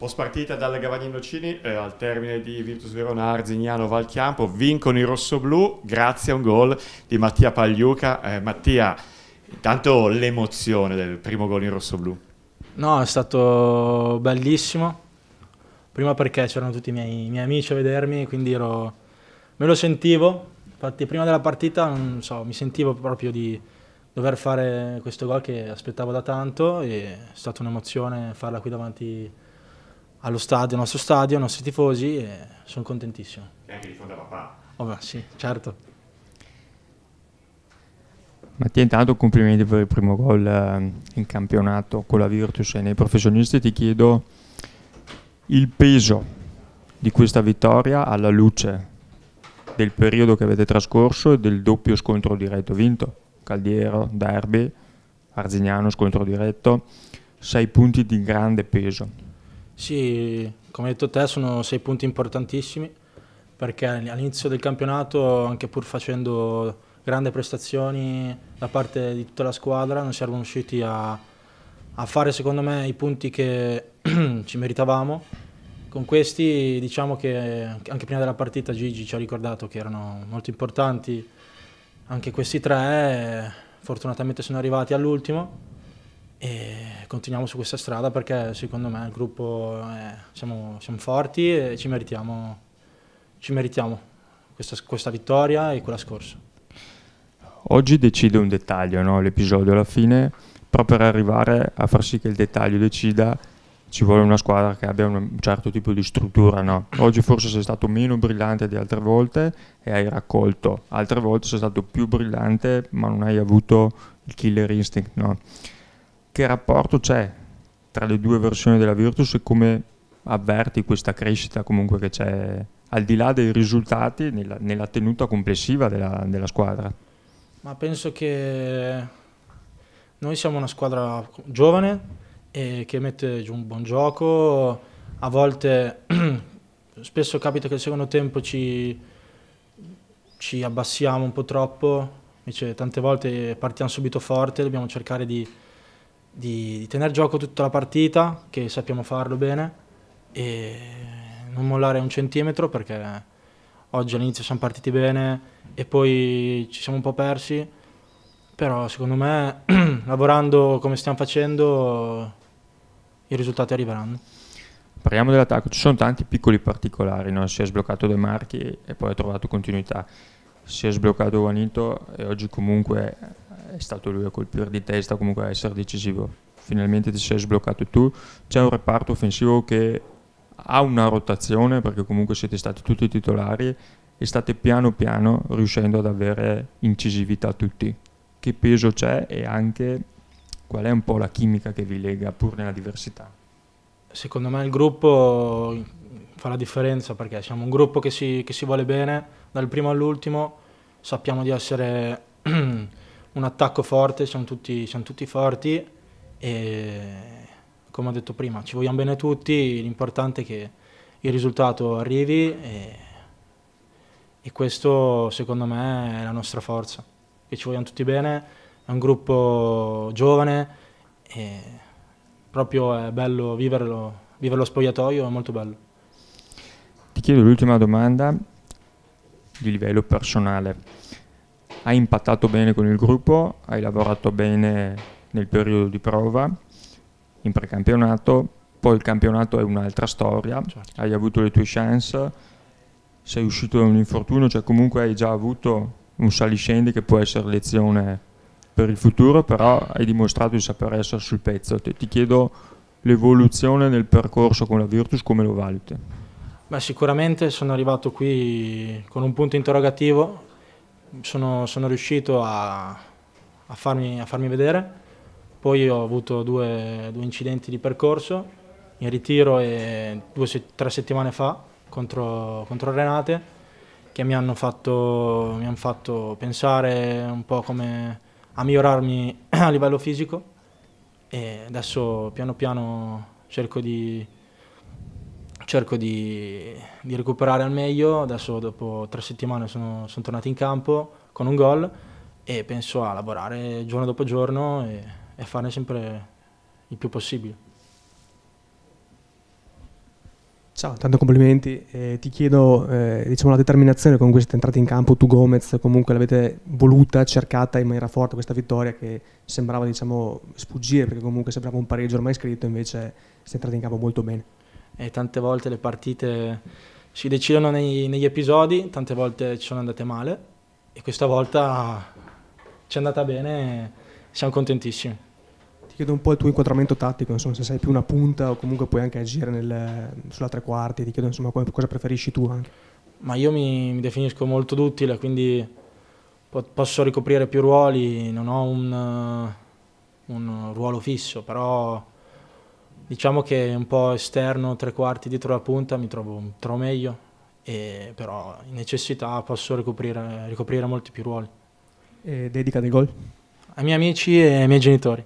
Post partita dalla Gavagnino-Cini, eh, al termine di Virtus Verona, Arzignano va vincono i rossoblù grazie a un gol di Mattia Pagliuca. Eh, Mattia, intanto l'emozione del primo gol in rossoblù. No, è stato bellissimo. Prima perché c'erano tutti i miei, i miei amici a vedermi, quindi ero, me lo sentivo. Infatti prima della partita, so, mi sentivo proprio di dover fare questo gol che aspettavo da tanto e è stata un'emozione farla qui davanti a allo stadio, al nostro stadio, ai nostri tifosi e sono contentissimo. E anche di fronte a papà. Oh, beh, sì, certo. Mattia, intanto complimenti per il primo gol eh, in campionato con la Virtus e nei professionisti. Ti chiedo il peso di questa vittoria alla luce del periodo che avete trascorso e del doppio scontro diretto vinto. Caldiero, Derby, Arzignano, scontro diretto. Sei punti di grande peso sì, come hai detto te sono sei punti importantissimi perché all'inizio del campionato, anche pur facendo grandi prestazioni da parte di tutta la squadra, non siamo riusciti a, a fare secondo me i punti che ci meritavamo. Con questi diciamo che anche prima della partita Gigi ci ha ricordato che erano molto importanti anche questi tre, fortunatamente sono arrivati all'ultimo e continuiamo su questa strada perché secondo me il gruppo è, eh, siamo, siamo, forti e ci meritiamo, ci meritiamo questa, questa, vittoria e quella scorsa. Oggi decide un dettaglio no? l'episodio alla fine, però per arrivare a far sì che il dettaglio decida ci vuole una squadra che abbia un certo tipo di struttura. No? Oggi forse sei stato meno brillante di altre volte e hai raccolto, altre volte sei stato più brillante ma non hai avuto il killer instinct. No? che rapporto c'è tra le due versioni della Virtus e come avverti questa crescita comunque che c'è al di là dei risultati nella, nella tenuta complessiva della, della, squadra? Ma penso che noi siamo una squadra giovane e che mette giù un buon gioco, a volte spesso capita che il secondo tempo ci, ci abbassiamo un po' troppo, invece tante volte partiamo subito forte, dobbiamo cercare di di, di tenere gioco tutta la partita, che sappiamo farlo bene, e non mollare un centimetro perché oggi all'inizio siamo partiti bene e poi ci siamo un po' persi, però secondo me lavorando come stiamo facendo i risultati arriveranno. Parliamo dell'attacco, ci sono tanti piccoli particolari, no? si è sbloccato De Marchi e poi ha trovato continuità, si è sbloccato Juanito e oggi comunque è stato lui a colpire di testa, comunque a essere decisivo. Finalmente ti sei sbloccato tu. C'è un reparto offensivo che ha una rotazione, perché comunque siete stati tutti titolari e state piano piano riuscendo ad avere incisività tutti. Che peso c'è e anche qual è un po' la chimica che vi lega pur nella diversità? Secondo me il gruppo fa la differenza perché siamo un gruppo che si, che si vuole bene dal primo all'ultimo, sappiamo di essere un attacco forte, siamo tutti, siamo tutti forti e come ho detto prima ci vogliamo bene tutti, l'importante è che il risultato arrivi e, e questo secondo me è la nostra forza, che ci vogliamo tutti bene, è un gruppo giovane e proprio è bello viverlo, viverlo spogliatoio, è molto bello. Ti chiedo l'ultima domanda di livello personale hai impattato bene con il gruppo, hai lavorato bene nel periodo di prova, in precampionato, poi il campionato è un'altra storia, certo. hai avuto le tue chance, sei uscito da un infortunio, cioè comunque hai già avuto un saliscendi che può essere lezione per il futuro, però hai dimostrato di saper essere sul pezzo. Ti, ti chiedo l'evoluzione nel percorso con la Virtus, come lo valuti? Beh, sicuramente sono arrivato qui con un punto interrogativo sono, sono riuscito a, a, farmi, a, farmi, vedere, poi ho avuto due, due incidenti di percorso, in ritiro e due, tre settimane fa contro, contro Renate, che mi hanno, fatto, mi hanno fatto pensare un po' come a migliorarmi a livello fisico e adesso piano piano cerco di cerco di, di, recuperare al meglio. Adesso dopo tre settimane sono, sono tornato in campo con un gol e penso a lavorare giorno dopo giorno e, e farne sempre il più possibile. Ciao, tanto complimenti. Eh, ti chiedo eh, diciamo, la determinazione con cui siete entrati in campo tu Gomez, comunque l'avete voluta, cercata in maniera forte questa vittoria che sembrava diciamo, sfuggire perché comunque sembrava un pareggio ormai scritto, invece siete entrati in campo molto bene e tante volte le partite si decidono nei, negli episodi, tante volte ci sono andate male e questa volta ci è andata bene siamo contentissimi. Ti chiedo un po' il tuo inquadramento tattico, insomma, se sei più una punta o comunque puoi anche agire nel, sulla tre quarti, ti chiedo insomma cosa preferisci tu anche. Ma io mi, mi definisco molto duttile, quindi po- posso ricoprire più ruoli, non ho un, un ruolo fisso, però Diciamo che un po' esterno, tre quarti dietro la punta mi trovo, trovo meglio, e, però in necessità posso ricoprire, ricoprire molti più ruoli. E dedica dei gol? Ai miei amici e ai miei genitori.